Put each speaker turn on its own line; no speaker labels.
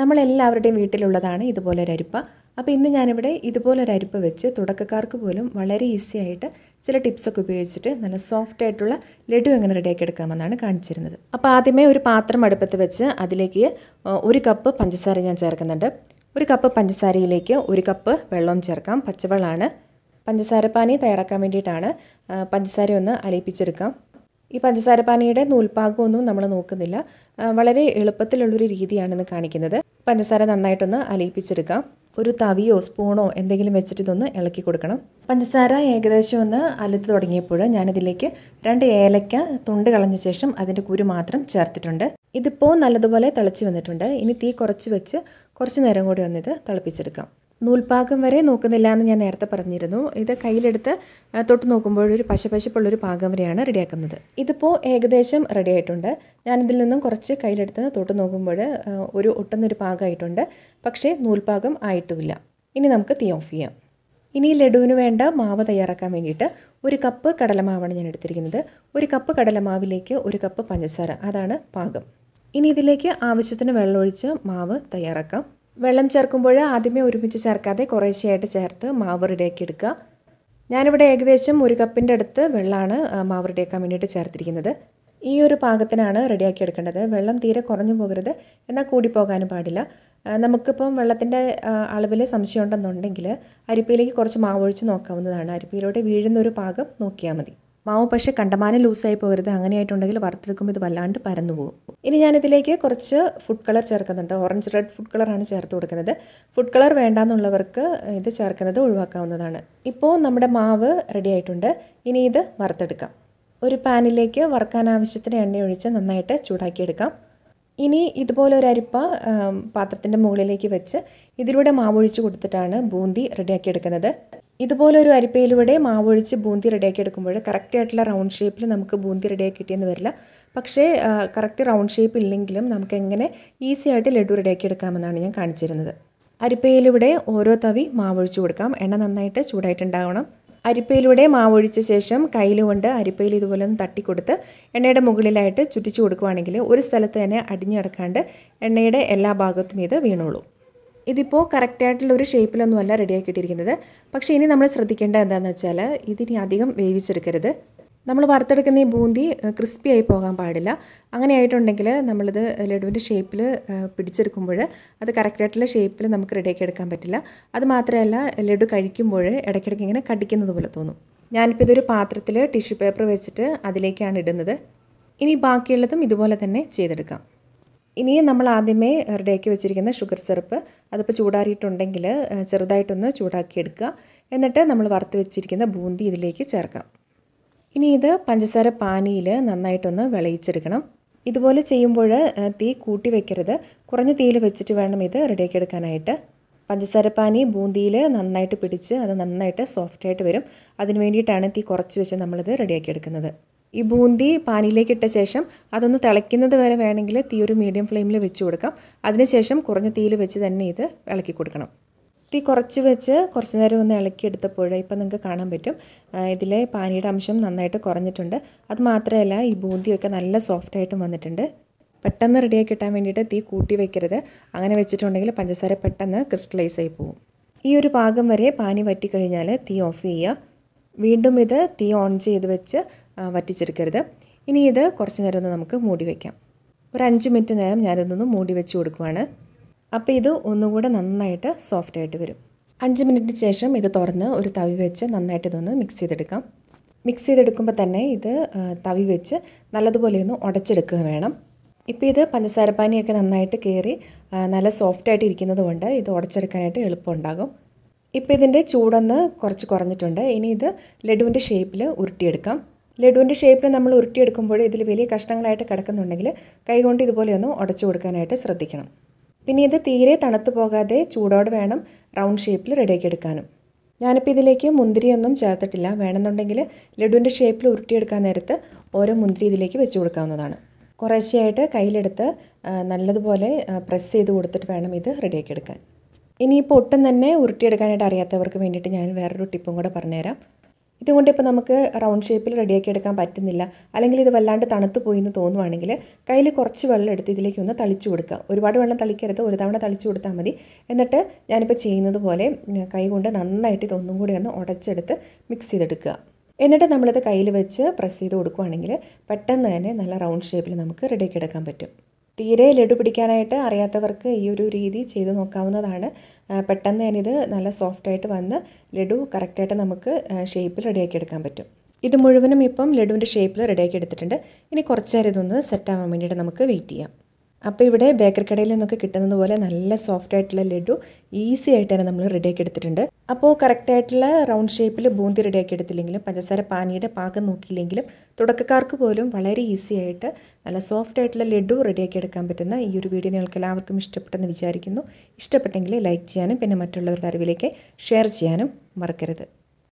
നമ്മളെല്ലാവരുടെയും വീട്ടിലുള്ളതാണ് അരിപ്പ അപ്പോൾ ഇന്ന് ഞാനിവിടെ അരിപ്പ വെച്ച് തുടക്കക്കാർക്ക് പോലും വളരെ ഈസി ആയിട്ട് ചില ടിപ്സൊക്കെ ഉപയോഗിച്ചിട്ട് നല്ല സോഫ്റ്റ് ആയിട്ടുള്ള ലഡു എങ്ങനെ റെഡിയാക്കി എടുക്കാമെന്നാണ് കാണിച്ചിരുന്നത് അപ്പോൾ ആദ്യമേ ഒരു പാത്രം അടുപ്പത്ത് വെച്ച് അതിലേക്ക് ഒരു കപ്പ് പഞ്ചസാര ഞാൻ ചേർക്കുന്നുണ്ട് ഒരു കപ്പ് പഞ്ചസാരയിലേക്ക് ഒരു കപ്പ് വെള്ളം ചേർക്കാം പച്ചവെള്ളമാണ് പഞ്ചസാരപ്പാനി തയ്യാറാക്കാൻ വേണ്ടിയിട്ടാണ് പഞ്ചസാര ഒന്ന് അലയിപ്പിച്ചെടുക്കാം ഈ പഞ്ചസാര പാനയുടെ നൂൽപ്പാകമൊന്നും നമ്മൾ നോക്കുന്നില്ല വളരെ എളുപ്പത്തിലുള്ളൊരു രീതിയാണെന്ന് കാണിക്കുന്നത് പഞ്ചസാര നന്നായിട്ടൊന്ന് അലിയിപ്പിച്ചെടുക്കാം ഒരു തവിയോ സ്പൂണോ എന്തെങ്കിലും വെച്ചിട്ട് ഇതൊന്ന് ഇളക്കി കൊടുക്കണം പഞ്ചസാര ഏകദേശം ഒന്ന് അലുത്ത് തുടങ്ങിയപ്പോൾ ഞാനിതിലേക്ക് രണ്ട് ഏലക്ക തുണ്ട് കളഞ്ഞ ശേഷം അതിൻ്റെ കുരു മാത്രം ചേർത്തിട്ടുണ്ട് ഇതിപ്പോൾ നല്ലതുപോലെ തിളച്ച് വന്നിട്ടുണ്ട് ഇനി തീ കുറച്ച് വെച്ച് കുറച്ച് നേരം കൂടി ഒന്നിത് തിളപ്പിച്ചെടുക്കാം നൂൽപാകം വരെ നോക്കുന്നില്ല എന്ന് ഞാൻ നേരത്തെ പറഞ്ഞിരുന്നു ഇത് കയ്യിലെടുത്ത് തൊട്ട് നോക്കുമ്പോൾ ഒരു പശപശപ്പുള്ളൊരു പാകം വരെയാണ് റെഡിയാക്കുന്നത് ഇതിപ്പോൾ ഏകദേശം റെഡി ആയിട്ടുണ്ട് ഞാനിതിൽ നിന്നും കുറച്ച് കയ്യിലെടുത്ത് തൊട്ട് നോക്കുമ്പോൾ ഒരു ഒട്ടുന്നൊരു പാകമായിട്ടുണ്ട് പക്ഷേ നൂൽപാകം ആയിട്ടുമില്ല ഇനി നമുക്ക് തീ ഓഫ് ചെയ്യാം ഇനി ലഡുവിന് വേണ്ട മാവ് തയ്യാറാക്കാൻ വേണ്ടിയിട്ട് ഒരു കപ്പ് കടലമാവാണ് ഞാൻ എടുത്തിരിക്കുന്നത് ഒരു കപ്പ് കടലമാവിലേക്ക് ഒരു കപ്പ് പഞ്ചസാര അതാണ് പാകം ഇനി ഇതിലേക്ക് ആവശ്യത്തിന് വെള്ളമൊഴിച്ച് മാവ് തയ്യാറാക്കാം വെള്ളം ചേർക്കുമ്പോൾ ആദ്യമേ ഒരുമിച്ച് ചേർക്കാതെ കുറേശ്ശെയായിട്ട് ചേർത്ത് മാവ് റെഡിയാക്കി എടുക്കുക ഞാനിവിടെ ഏകദേശം ഒരു കപ്പിൻ്റെ അടുത്ത് വെള്ളമാണ് മാവ് റെഡിയാക്കാൻ വേണ്ടിയിട്ട് ചേർത്തിരിക്കുന്നത് ഈ ഒരു പാകത്തിനാണ് റെഡിയാക്കി എടുക്കേണ്ടത് വെള്ളം തീരെ കുറഞ്ഞു പോകരുത് എന്നാൽ കൂടിപ്പോകാനും പാടില്ല നമുക്കിപ്പം വെള്ളത്തിൻ്റെ അളവിൽ സംശയം അരിപ്പയിലേക്ക് കുറച്ച് മാവ് ഒഴിച്ച് നോക്കാവുന്നതാണ് അരിപ്പയിലൂടെ വീഴുന്ന ഒരു പാകം നോക്കിയാൽ മതി മാവ് പക്ഷേ കണ്ടമാനം ലൂസായി പോകരുത് അങ്ങനെയായിട്ടുണ്ടെങ്കിൽ വറുത്തെടുക്കുമ്പോൾ ഇത് വല്ലാണ്ട് പരന്നു പോകും ഇനി ഞാനിതിലേക്ക് കുറച്ച് ഫുഡ് കളർ ചേർക്കുന്നുണ്ട് ഓറഞ്ച് റെഡ് ഫുഡ് കളറാണ് ചേർത്ത് കൊടുക്കുന്നത് ഫുഡ് കളർ വേണ്ടാന്നുള്ളവർക്ക് ഇത് ചേർക്കുന്നത് ഒഴിവാക്കാവുന്നതാണ് ഇപ്പോൾ നമ്മുടെ മാവ് റെഡി ആയിട്ടുണ്ട് ഇനി ഇത് വറുത്തെടുക്കാം ഒരു പാനിലേക്ക് വറുക്കാൻ ആവശ്യത്തിന് എണ്ണ ഒഴിച്ച് നന്നായിട്ട് ചൂടാക്കിയെടുക്കാം ഇനി ഇതുപോലെ ഒരു അരിപ്പ പാത്രത്തിൻ്റെ മുകളിലേക്ക് വെച്ച് ഇതിലൂടെ മാവൊഴിച്ച് കൊടുത്തിട്ടാണ് ബൂന്തി റെഡിയാക്കി എടുക്കുന്നത് ഇതുപോലെ ഒരു അരിപ്പയിലൂടെ മാവൊഴിച്ച് ബൂന്തി റെഡിയാക്കി എടുക്കുമ്പോൾ കറക്റ്റ് ആയിട്ടുള്ള റൗണ്ട് ഷേപ്പിൽ നമുക്ക് ബൂന്തി റെഡിയാക്കി കിട്ടിയെന്ന് വരില്ല പക്ഷേ കറക്റ്റ് റൗണ്ട് ഷേപ്പ് ഇല്ലെങ്കിലും നമുക്ക് എങ്ങനെ ഈസി ആയിട്ട് ലഡു റെഡിയാക്കി എടുക്കാമെന്നാണ് ഞാൻ കാണിച്ചിരുന്നത് അരിപ്പയിലൂടെ ഓരോ തവി മാവൊഴിച്ച് കൊടുക്കാം എണ്ണ നന്നായിട്ട് ചൂടായിട്ടുണ്ടാവണം അരിപ്പയിലൂടെ മാവൊഴിച്ച ശേഷം കയ്യിൽ കൊണ്ട് അരിപ്പയിൽ ഇതുപോലെ ഒന്ന് തട്ടിക്കൊടുത്ത് എണ്ണയുടെ മുകളിലായിട്ട് ചുറ്റിച്ചു കൊടുക്കുകയാണെങ്കിൽ ഒരു സ്ഥലത്ത് തന്നെ അടിഞ്ഞടക്കാണ്ട് എണ്ണയുടെ എല്ലാ ഭാഗത്തും ഇത് വീണോളൂ ഇതിപ്പോൾ കറക്റ്റായിട്ടുള്ള ഒരു ഷേപ്പിലൊന്നുമല്ല റെഡി ആക്കിയിട്ടിരിക്കുന്നത് പക്ഷേ ഇനി നമ്മൾ ശ്രദ്ധിക്കേണ്ടത് എന്താണെന്ന് വെച്ചാൽ ഇതിനി അധികം വേവിച്ചെടുക്കരുത് നമ്മൾ വറുത്തെടുക്കുന്ന ഈ ബൂന്തി ക്രിസ്പി ആയി പോകാൻ പാടില്ല അങ്ങനെ ആയിട്ടുണ്ടെങ്കിൽ നമ്മളിത് ലഡുവിൻ്റെ ഷേപ്പിൽ പിടിച്ചെടുക്കുമ്പോൾ അത് കറക്റ്റായിട്ടുള്ള ഷേപ്പിൽ നമുക്ക് റെഡിയാക്കി എടുക്കാൻ പറ്റില്ല അത് മാത്രമല്ല ലഡു കഴിക്കുമ്പോൾ ഇടയ്ക്കിടയ്ക്ക് ഇങ്ങനെ കടിക്കുന്നത് പോലെ തോന്നും ഞാനിപ്പോൾ ഇതൊരു പാത്രത്തിൽ ടിഷ്യൂ പേപ്പർ വെച്ചിട്ട് അതിലേക്കാണ് ഇടുന്നത് ഇനി ബാക്കിയുള്ളതും ഇതുപോലെ തന്നെ ചെയ്തെടുക്കാം ഇനി നമ്മൾ ആദ്യമേ റെഡിയാക്കി വെച്ചിരിക്കുന്ന ഷുഗർ സിറപ്പ് അതിപ്പോൾ ചൂടാറിയിട്ടുണ്ടെങ്കിൽ ചെറുതായിട്ടൊന്ന് ചൂടാക്കിയെടുക്കുക എന്നിട്ട് നമ്മൾ വറുത്ത് വെച്ചിരിക്കുന്ന ബൂന്തി ഇതിലേക്ക് ചേർക്കാം ഇനി ഇത് പഞ്ചസാര പാനിയിൽ നന്നായിട്ടൊന്ന് വിളയിച്ചെടുക്കണം ഇതുപോലെ ചെയ്യുമ്പോൾ തീ കൂട്ടി വെക്കരുത് കുറഞ്ഞ തീയിൽ വെച്ചിട്ട് വേണം ഇത് റെഡിയാക്കി എടുക്കാനായിട്ട് പഞ്ചസാര പാനി ബൂന്തിയിൽ നന്നായിട്ട് പിടിച്ച് അത് നന്നായിട്ട് സോഫ്റ്റായിട്ട് വരും അതിന് വേണ്ടിയിട്ടാണ് തീ കുറച്ച് വെച്ച് നമ്മളിത് റെഡിയാക്കി എടുക്കുന്നത് ഈ ബൂന്തി പാനിയിലേക്ക് ഇട്ട ശേഷം അതൊന്ന് തിളയ്ക്കുന്നത് വരെ വേണമെങ്കിൽ തീ ഒരു മീഡിയം ഫ്ലെയിമിൽ വെച്ച് കൊടുക്കാം അതിനുശേഷം കുറഞ്ഞ തീയിൽ വെച്ച് തന്നെ ഇത് ഇളക്കി കൊടുക്കണം തീ കുറച്ച് വെച്ച് കുറച്ച് നേരം ഒന്ന് ഇളക്കിയെടുത്തപ്പോൾ ഇപ്പം നിങ്ങൾക്ക് കാണാൻ പറ്റും ഇതിലെ പാനിയുടെ അംശം നന്നായിട്ട് കുറഞ്ഞിട്ടുണ്ട് അതുമാത്രമല്ല ഈ ബൂന്തിയൊക്കെ നല്ല സോഫ്റ്റായിട്ടും വന്നിട്ടുണ്ട് പെട്ടെന്ന് റെഡിയാക്കി കിട്ടാൻ വേണ്ടിയിട്ട് തീ കൂട്ടി വെക്കരുത് അങ്ങനെ വെച്ചിട്ടുണ്ടെങ്കിൽ പഞ്ചസാര പെട്ടെന്ന് ക്രിസ്റ്റലൈസ് ആയി പോകും ഈ ഒരു പാകം വരെ പാനി വറ്റിക്കഴിഞ്ഞാൽ തീ ഓഫ് ചെയ്യുക വീണ്ടും ഇത് തീ ഓൺ ചെയ്ത് വെച്ച് വറ്റിച്ചെടുക്കരുത് ഇനി ഇത് കുറച്ച് നേരം ഒന്ന് നമുക്ക് മൂടി വയ്ക്കാം ഒരു അഞ്ച് മിനിറ്റ് നേരം ഞാനിതൊന്ന് മൂടി വെച്ച് കൊടുക്കുവാണ് അപ്പോൾ ഇത് ഒന്നുകൂടെ നന്നായിട്ട് സോഫ്റ്റ് ആയിട്ട് വരും അഞ്ച് മിനിറ്റ് ശേഷം ഇത് തുറന്ന് ഒരു തവി വെച്ച് നന്നായിട്ട് ഇതൊന്ന് മിക്സ് ചെയ്തെടുക്കാം മിക്സ് ചെയ്തെടുക്കുമ്പോൾ തന്നെ ഇത് തവി വെച്ച് നല്ലതുപോലെ ഒന്ന് ഉടച്ചെടുക്കുക വേണം ഇപ്പോൾ ഇത് പഞ്ചസാര പാനിയൊക്കെ നന്നായിട്ട് കയറി നല്ല ആയിട്ട് ഇരിക്കുന്നത് കൊണ്ട് ഇത് ഉടച്ചെടുക്കാനായിട്ട് എളുപ്പമുണ്ടാകും ഇപ്പോൾ ഇതിൻ്റെ ചൂടൊന്ന് കുറച്ച് കുറഞ്ഞിട്ടുണ്ട് ഇനി ഇത് ലഡുവിൻ്റെ ഷേപ്പിൽ ഉരുട്ടിയെടുക്കാം ലഡുവിൻ്റെ ഷേപ്പിൽ നമ്മൾ ഉരുട്ടിയെടുക്കുമ്പോൾ ഇതിൽ വലിയ കഷ്ണങ്ങളായിട്ട് കിടക്കുന്നുണ്ടെങ്കിൽ കൈകൊണ്ട് ഒന്ന് ഉടച്ചു കൊടുക്കാനായിട്ട് ശ്രദ്ധിക്കണം പിന്നെ ഇത് തീരെ തണുത്തു പോകാതെ ചൂടോടെ വേണം റൗണ്ട് ഷേപ്പിൽ റെഡിയാക്കി എടുക്കാനും ഞാനിപ്പോൾ ഇതിലേക്ക് മുന്തിരിയൊന്നും ചേർത്തിട്ടില്ല വേണമെന്നുണ്ടെങ്കിൽ ലഡുവിൻ്റെ ഷേപ്പിൽ ഉരുട്ടിയെടുക്കാൻ നേരത്ത് ഓരോ മുന്തിരി ഇതിലേക്ക് വെച്ച് കൊടുക്കാവുന്നതാണ് കുറേശ്ശെയായിട്ട് കയ്യിലെടുത്ത് നല്ലതുപോലെ പ്രസ് ചെയ്ത് കൊടുത്തിട്ട് വേണം ഇത് റെഡിയാക്കി എടുക്കാൻ ഇനിയിപ്പോൾ ഒട്ടും തന്നെ ഉരുട്ടിയെടുക്കാനായിട്ട് അറിയാത്തവർക്ക് വേണ്ടിയിട്ട് ഞാൻ വേറൊരു ടിപ്പും കൂടെ പറഞ്ഞുതരാം ഇതുകൊണ്ട് ഇപ്പോൾ നമുക്ക് റൗണ്ട് ഷേപ്പിൽ റെഡിയാക്കി എടുക്കാൻ പറ്റുന്നില്ല അല്ലെങ്കിൽ ഇത് വല്ലാണ്ട് തണുത്ത് പോയി എന്ന് തോന്നുവാണെങ്കിൽ കയ്യിൽ കുറച്ച് വെള്ളം എടുത്ത് ഇതിലേക്ക് ഒന്ന് തളിച്ചു കൊടുക്കുക ഒരുപാട് വെള്ളം തളിക്കരുത് ഒരു തവണ തളിച്ചു കൊടുത്താൽ മതി എന്നിട്ട് ഞാനിപ്പോൾ ചെയ്യുന്നത് പോലെ കൈ കൊണ്ട് നന്നായിട്ട് ഇതൊന്നും കൂടി ഒന്ന് ഉടച്ചെടുത്ത് മിക്സ് ചെയ്തെടുക്കുക എന്നിട്ട് നമ്മളിത് കയ്യിൽ വെച്ച് പ്രസ് ചെയ്ത് കൊടുക്കുകയാണെങ്കിൽ പെട്ടെന്ന് തന്നെ നല്ല റൗണ്ട് ഷേപ്പിൽ നമുക്ക് റെഡിയാക്കി എടുക്കാൻ പറ്റും തീരെ ലഡു പിടിക്കാനായിട്ട് അറിയാത്തവർക്ക് ഈ ഒരു രീതി ചെയ്ത് നോക്കാവുന്നതാണ് പെട്ടെന്ന് ഞാനിത് നല്ല സോഫ്റ്റായിട്ട് വന്ന് ലഡു കറക്റ്റായിട്ട് നമുക്ക് ഷേപ്പിൽ റെഡിയാക്കി എടുക്കാൻ പറ്റും ഇത് മുഴുവനും ഇപ്പം ലഡുവിൻ്റെ ഷേപ്പിൽ റെഡിയാക്കി എടുത്തിട്ടുണ്ട് ഇനി കുറച്ചേരം ഇതൊന്ന് സെറ്റാവാൻ വേണ്ടിയിട്ട് നമുക്ക് വെയിറ്റ് ചെയ്യാം അപ്പോൾ ഇവിടെ ബേക്കറി കടയിൽ നിന്നൊക്കെ കിട്ടുന്നത് പോലെ നല്ല സോഫ്റ്റ് ആയിട്ടുള്ള ലഡു ഈസി ആയിട്ട് തന്നെ നമ്മൾ റെഡിയാക്കി എടുത്തിട്ടുണ്ട് അപ്പോൾ കറക്റ്റായിട്ടുള്ള റൗണ്ട് ഷേപ്പിൽ ബൂന്തി റെഡിയാക്കി എടുത്തില്ലെങ്കിലും പഞ്ചസാര പാനിയുടെ പാകം നോക്കിയില്ലെങ്കിലും തുടക്കക്കാർക്ക് പോലും വളരെ ഈസി ആയിട്ട് നല്ല സോഫ്റ്റ് ആയിട്ടുള്ള ലഡു റെഡിയാക്കി എടുക്കാൻ പറ്റുന്ന ഈ ഒരു വീഡിയോ നിങ്ങൾക്ക് എല്ലാവർക്കും ഇഷ്ടപ്പെട്ടെന്ന് വിചാരിക്കുന്നു ഇഷ്ടപ്പെട്ടെങ്കിൽ ലൈക്ക് ചെയ്യാനും പിന്നെ മറ്റുള്ളവരുടെ അറിവിലേക്ക് ഷെയർ ചെയ്യാനും മറക്കരുത്